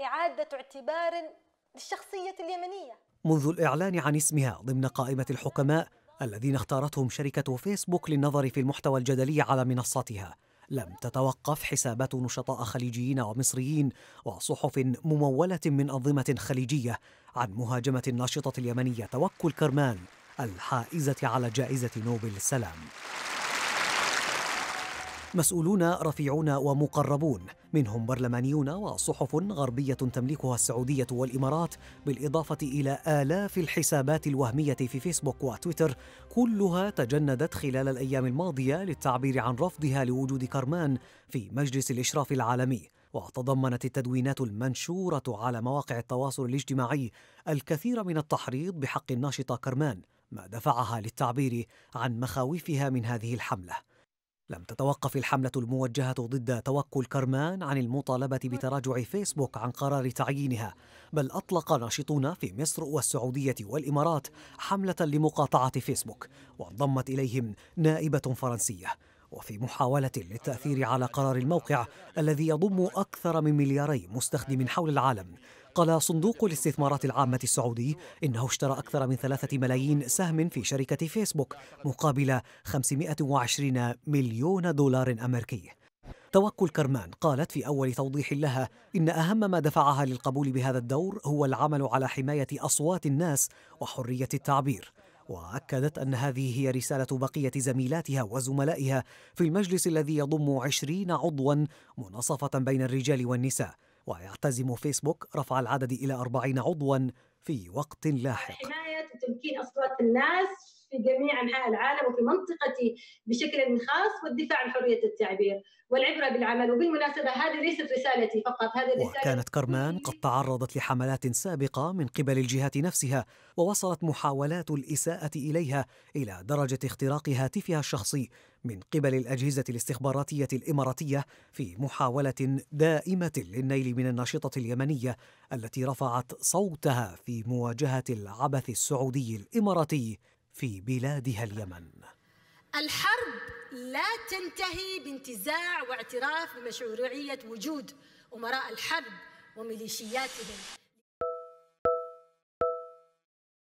إعادة اعتبار للشخصية اليمنية منذ الإعلان عن اسمها ضمن قائمة الحكماء الذين اختارتهم شركة فيسبوك للنظر في المحتوى الجدلي على منصتها لم تتوقف حسابات نشطاء خليجيين ومصريين وصحف ممولة من أنظمة خليجية عن مهاجمة الناشطة اليمنية توكل كرمان الحائزة على جائزة نوبل السلام مسؤولون رفيعون ومقربون منهم برلمانيون وصحف غربية تملكها السعودية والإمارات بالإضافة إلى آلاف الحسابات الوهمية في فيسبوك وتويتر كلها تجندت خلال الأيام الماضية للتعبير عن رفضها لوجود كرمان في مجلس الإشراف العالمي وتضمنت التدوينات المنشورة على مواقع التواصل الاجتماعي الكثير من التحريض بحق الناشطة كرمان ما دفعها للتعبير عن مخاوفها من هذه الحمله لم تتوقف الحملة الموجهة ضد توكل كرمان عن المطالبة بتراجع فيسبوك عن قرار تعيينها، بل أطلق ناشطون في مصر والسعودية والإمارات حملة لمقاطعة فيسبوك، وانضمت إليهم نائبة فرنسية، وفي محاولة للتأثير على قرار الموقع الذي يضم أكثر من ملياري مستخدم حول العالم، قال صندوق الاستثمارات العامة السعودي إنه اشترى أكثر من ثلاثة ملايين سهم في شركة فيسبوك مقابل 520 مليون دولار أمريكي توكل كرمان قالت في أول توضيح لها إن أهم ما دفعها للقبول بهذا الدور هو العمل على حماية أصوات الناس وحرية التعبير وأكدت أن هذه هي رسالة بقية زميلاتها وزملائها في المجلس الذي يضم عشرين عضوا مناصفة بين الرجال والنساء ويعتزم فيسبوك رفع العدد إلى 40 عضوا في وقت لاحق حماية وتمكين أصوات الناس في جميع انحاء العالم وفي منطقتي بشكل خاص والدفاع عن حريه التعبير والعبره بالعمل وبالمناسبه هذه ليست رسالتي فقط هذه رسالتي وكانت كرمان قد تعرضت لحملات سابقه من قبل الجهات نفسها ووصلت محاولات الاساءه اليها الى درجه اختراق هاتفها الشخصي من قبل الاجهزه الاستخباراتيه الاماراتيه في محاوله دائمه للنيل من الناشطه اليمنيه التي رفعت صوتها في مواجهه العبث السعودي الاماراتي في بلادها اليمن الحرب لا تنتهي بانتزاع واعتراف بمشروعية وجود أمراء الحرب وميليشياتهم